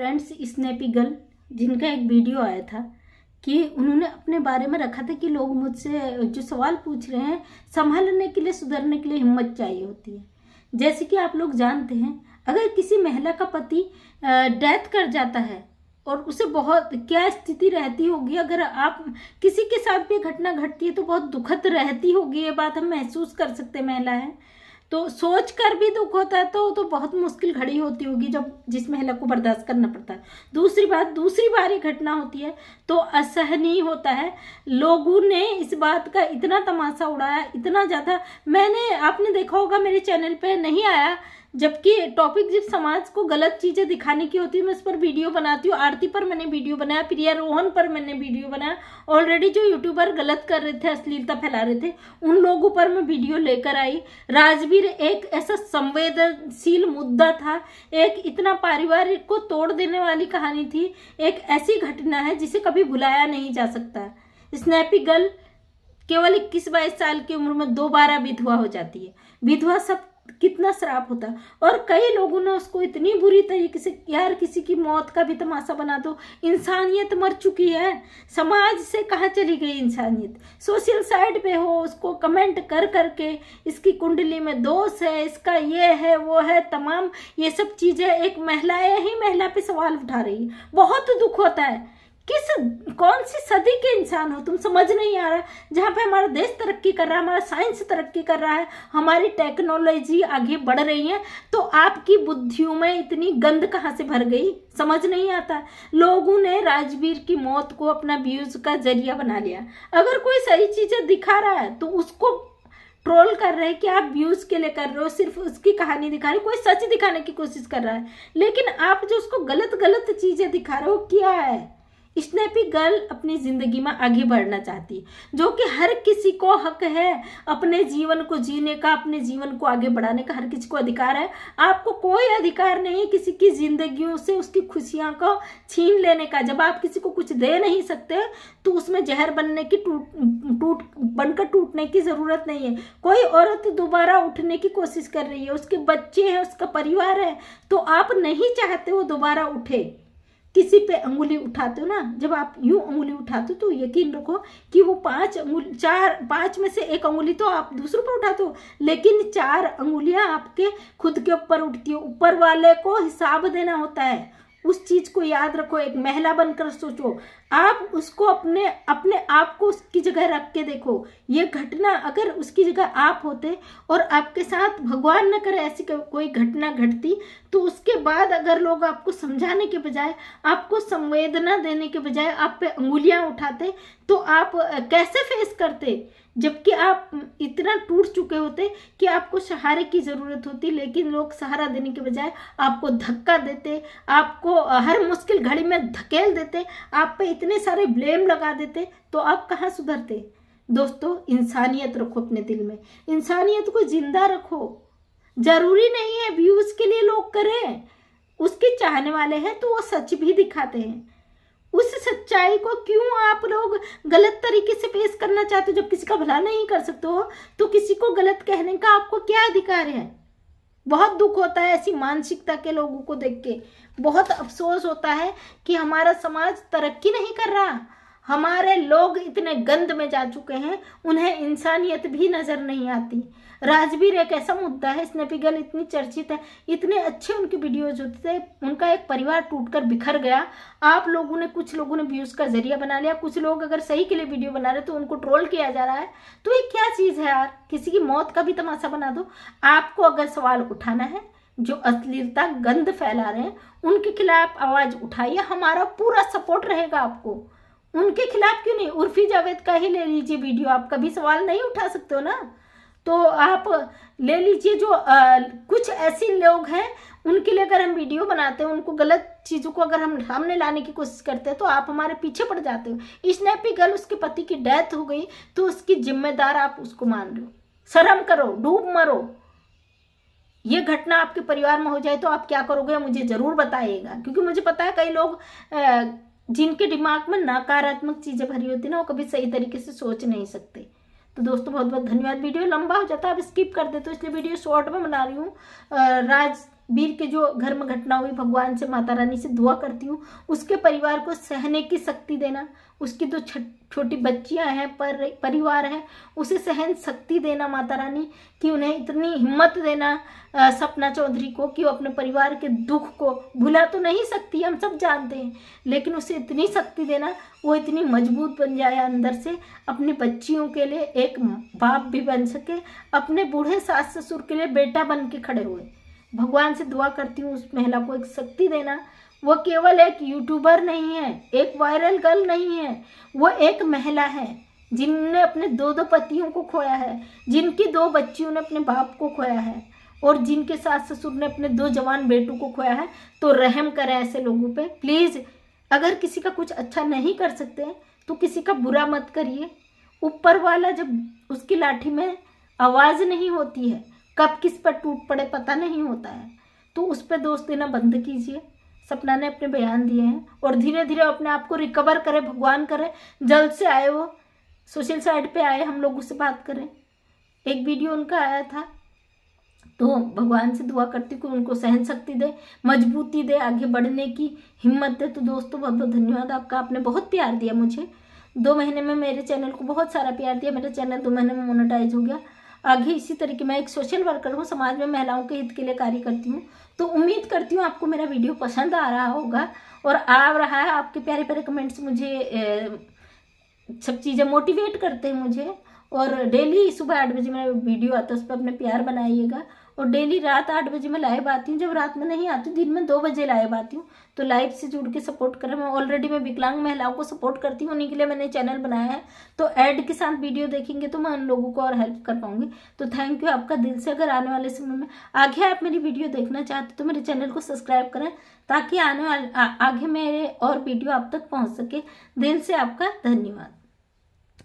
friends snappy girl जिनका एक video आया था कि उन्होंने अपने बारे में रखा था कि लोग मुझसे जो सवाल पूछ रहे हैं संभालने के लिए सुधरने के लिए हिम्मत चाहिए होती है जैसे कि आप लोग जानते हैं अगर किसी महिला का पति डेथ कर जाता है और उसे बहुत क्या स्थिति रहती होगी अगर आप किसी के साथ भी घटना घटती है तो बहुत दुखद रहती होगी ये बात हम महसूस कर सकते महिला है तो सोच कर भी दुख होता है तो तो बहुत मुश्किल घड़ी होती होगी जब जिस महिला को बर्दाश्त करना पड़ता है दूसरी बात दूसरी बार ये घटना होती है तो असहनीय होता है लोगों ने इस बात का इतना तमाशा उड़ाया इतना ज़्यादा मैंने आपने देखा होगा मेरे चैनल पे नहीं आया जबकि टॉपिक जिस समाज को गलत चीज़ें दिखाने की होती है मैं इस पर वीडियो बनाती हूँ आरती पर मैंने वीडियो बनाया प्रिया रोहन पर मैंने वीडियो बनाया ऑलरेडी जो यूट्यूबर गलत कर रहे थे अश्लीलता फैला रहे थे उन लोगों पर मैं वीडियो लेकर आई राजवीर एक ऐसा संवेदनशील मुद्दा था एक इतना पारिवारिक को तोड़ देने वाली कहानी थी एक ऐसी घटना है जिसे कभी भुलाया नहीं जा सकता स्नैपी गर्ल केवल इक्कीस बाईस साल की उम्र में दो बारह विधवा हो जाती है विधवा सब कितना श्राप होता और कई लोगों ने उसको इतनी बुरी तरीके से यार किसी की मौत का भी तमाशा बना दो इंसानियत मर चुकी है समाज से कहाँ चली गई इंसानियत सोशल साइट पे हो उसको कमेंट कर करके इसकी कुंडली में दोष है इसका ये है वो है तमाम ये सब चीज़ें एक महिलाएं ही महिला पे सवाल उठा रही है बहुत दुख होता है किस कौन सी सदी के इंसान हो तुम समझ नहीं आ रहा जहाँ पे हमारा देश तरक्की कर रहा है हमारा साइंस तरक्की कर रहा है हमारी टेक्नोलॉजी आगे बढ़ रही है तो आपकी बुद्धियों में इतनी गंद कहाँ से भर गई समझ नहीं आता लोगों ने राजवीर की मौत को अपना व्यूज का जरिया बना लिया अगर कोई सही चीजें दिखा रहा है तो उसको ट्रोल कर रहे हैं कि आप व्यूज के लिए कर रहे हो सिर्फ उसकी कहानी दिखा रहे हो कोई सच दिखाने की कोशिश कर रहा है लेकिन आप जो उसको गलत गलत चीजें दिखा रहे हो क्या है स्नैपी गर्ल अपनी ज़िंदगी में आगे बढ़ना चाहती है जो कि हर किसी को हक है अपने जीवन को जीने का अपने जीवन को आगे बढ़ाने का हर किसी को अधिकार है आपको कोई अधिकार नहीं किसी की ज़िंदगी से उसकी खुशियाँ को छीन लेने का जब आप किसी को कुछ दे नहीं सकते तो उसमें जहर बनने की टूट टूट बनकर टूटने की ज़रूरत नहीं है कोई औरत दोबारा उठने की कोशिश कर रही है उसके बच्चे हैं उसका परिवार है तो आप नहीं चाहते वो दोबारा उठे किसी पे अंगुली उठाते हो ना जब आप यूं अंगुली उठाते हो तो यकीन रखो कि वो पांच अंगुली चार पांच में से एक अंगुली तो आप दूसरों पर उठाते हो लेकिन चार अंगुलियां आपके खुद के ऊपर उठती है ऊपर वाले को हिसाब देना होता है उस चीज को याद रखो एक महिला बनकर सोचो आप उसको अपने अपने आप को उसकी जगह रख के देखो ये घटना अगर उसकी जगह आप होते और आपके साथ भगवान न करे ऐसी कोई घटना घटती तो उसके बाद अगर लोग आपको समझाने के बजाय आपको संवेदना देने के बजाय आप पे अंगुलियां उठाते तो आप कैसे फेस करते जबकि आप इतना टूट चुके होते कि आपको सहारे की ज़रूरत होती लेकिन लोग सहारा देने के बजाय आपको धक्का देते आपको हर मुश्किल घड़ी में धकेल देते आप पे इतने सारे ब्लेम लगा देते तो आप कहाँ सुधरते दोस्तों इंसानियत रखो अपने दिल में इंसानियत को जिंदा रखो जरूरी नहीं है व्यूज के लिए लोग करें उसके चाहने वाले हैं तो वो सच भी दिखाते हैं उस सच्चाई को क्यों आप लोग गलत तरीके से पेश करना चाहते हो जब किसी का भला नहीं कर सकते हो तो किसी को गलत कहने का आपको क्या अधिकार है बहुत दुख होता है ऐसी मानसिकता के लोगों को देख के बहुत अफसोस होता है कि हमारा समाज तरक्की नहीं कर रहा हमारे लोग इतने गंद में जा चुके हैं उन्हें इंसानियत भी नज़र नहीं आती राजवीर एक ऐसा मुद्दा है स्नेपिगल इतनी चर्चित है इतने अच्छे उनके वीडियोज होते थे उनका एक परिवार टूटकर बिखर गया आप लोगों ने कुछ लोगों ने व्यूज का जरिया बना लिया कुछ लोग अगर सही के लिए वीडियो बना रहे तो उनको ट्रोल किया जा रहा है तो ये क्या चीज़ है यार किसी की मौत का भी तमाशा बना दो आपको अगर सवाल उठाना है जो अश्लीलता गंद फैला रहे हैं उनके खिलाफ आवाज़ उठाइए हमारा पूरा सपोर्ट रहेगा आपको उनके खिलाफ क्यों नहीं उर्फी जावेद का ही ले लीजिए वीडियो आप कभी सवाल नहीं उठा सकते हो ना तो आप ले लीजिए जो आ, कुछ ऐसे लोग हैं उनके लिए अगर हम वीडियो बनाते हैं उनको गलत चीज़ों को अगर हम सामने लाने की कोशिश करते हैं तो आप हमारे पीछे पड़ जाते हो स्नैपी गर्ल उसके पति की डेथ हो गई तो उसकी जिम्मेदार आप उसको मान लो शर्म करो डूब मरो ये घटना आपके परिवार में हो जाए तो आप क्या करोगे मुझे ज़रूर बताइएगा क्योंकि मुझे पता है कई लोग आ, जिनके दिमाग में नकारात्मक चीज़ें भरी होती ना वो कभी सही तरीके से सोच नहीं सकते तो दोस्तों बहुत बहुत धन्यवाद वीडियो लंबा हो जाता है अब स्किप कर देते हो इसलिए वीडियो शॉर्ट में बना रही हूँ राज वीर के जो घर में घटना हुई भगवान से माता रानी से दुआ करती हूँ उसके परिवार को सहने की शक्ति देना उसकी तो छोटी बच्चियाँ हैं पर परिवार है उसे सहन शक्ति देना माता रानी कि उन्हें इतनी हिम्मत देना आ, सपना चौधरी को कि वो अपने परिवार के दुख को भुला तो नहीं सकती हम सब जानते हैं लेकिन उसे इतनी शक्ति देना वो इतनी मजबूत बन जाए अंदर से अपनी बच्चियों के लिए एक बाप भी बन सके अपने बूढ़े सास ससुर के लिए बेटा बन के खड़े हुए भगवान से दुआ करती हूँ उस महिला को एक शक्ति देना वो केवल एक यूट्यूबर नहीं है एक वायरल गर्ल नहीं है वो एक महिला है जिनने अपने दो दो पतियों को खोया है जिनकी दो बच्चियों ने अपने बाप को खोया है और जिनके सास ससुर ने अपने दो जवान बेटों को खोया है तो रहम करें ऐसे लोगों पे प्लीज़ अगर किसी का कुछ अच्छा नहीं कर सकते तो किसी का बुरा मत करिए ऊपर वाला जब उसकी लाठी में आवाज़ नहीं होती है कब किस पर टूट पड़े पता नहीं होता है तो उस पर दोस्त देना बंद कीजिए सपना ने अपने बयान दिए हैं और धीरे धीरे अपने आप को रिकवर करें भगवान करें जल्द से आए वो सोशल साइड पे आए हम लोग उससे बात करें एक वीडियो उनका आया था तो भगवान से दुआ करती कि उनको सहन शक्ति दे मजबूती दे आगे बढ़ने की हिम्मत दे तो दोस्तों बहुत बहुत धन्यवाद आपका आपने बहुत प्यार दिया मुझे दो महीने में मेरे चैनल को बहुत सारा प्यार दिया मेरा चैनल दो महीने में मोनेटाइज हो गया आगे इसी तरीके मैं एक सोशल वर्कर हूँ समाज में महिलाओं के हित के लिए कार्य करती हूँ तो उम्मीद करती हूँ आपको मेरा वीडियो पसंद आ रहा होगा और आ रहा है आपके प्यारे प्यारे कमेंट्स मुझे सब चीज़ें मोटिवेट करते हैं मुझे और डेली सुबह आठ बजे मेरा वीडियो आता है उस पर अपने प्यार बनाइएगा और डेली रात आठ बजे मैं लाइव आती हूँ जब रात में नहीं आती दिन में दो बजे लाइव आती हूँ तो लाइव से जुड़ के सपोर्ट करें मैं ऑलरेडी मैं विकलांग महिलाओं को सपोर्ट करती हूँ उन्हीं के लिए मैंने चैनल बनाया है तो ऐड के साथ वीडियो देखेंगे तो मैं उन लोगों को और हेल्प कर पाऊंगी तो थैंक यू आपका दिल से अगर आने वाले समय में आगे आप मेरी वीडियो देखना चाहते तो मेरे चैनल को सब्सक्राइब करें ताकि आने वाले आगे मेरे और वीडियो आप तक पहुँच सके दिल से आपका धन्यवाद